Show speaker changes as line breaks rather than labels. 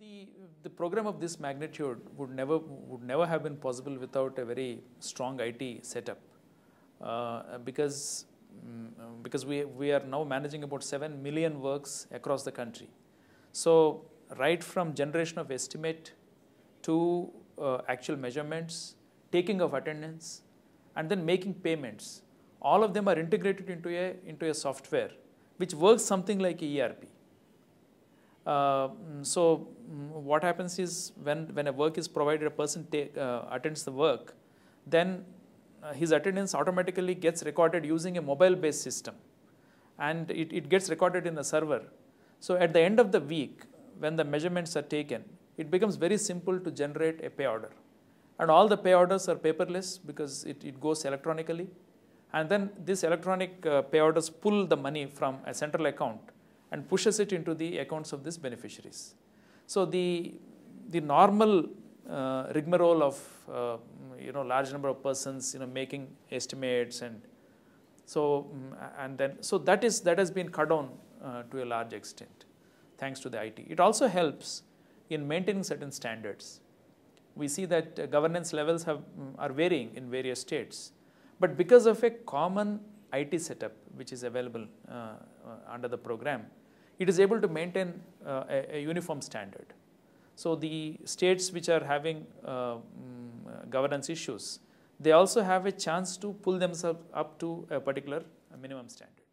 The, the program of this magnitude would never, would never have been possible without a very strong IT setup uh, because, mm, because we, we are now managing about 7 million works across the country. So right from generation of estimate to uh, actual measurements, taking of attendance, and then making payments, all of them are integrated into a, into a software which works something like ERP. Uh, mm, so mm, what happens is when, when a work is provided, a person take, uh, attends the work, then uh, his attendance automatically gets recorded using a mobile based system and it, it gets recorded in the server. So at the end of the week, when the measurements are taken, it becomes very simple to generate a pay order. And all the pay orders are paperless because it, it goes electronically. And then this electronic uh, pay orders pull the money from a central account and pushes it into the accounts of these beneficiaries. So the, the normal uh, rigmarole of uh, you know large number of persons you know making estimates and so mm, and then so that is that has been cut down uh, to a large extent thanks to the IT. It also helps in maintaining certain standards. We see that uh, governance levels have, mm, are varying in various states, but because of a common IT setup which is available uh, under the program, it is able to maintain uh, a, a, uniform standard. So the states which are having uh, mm, governance issues, they also have a chance to pull themselves up to a particular minimum standard.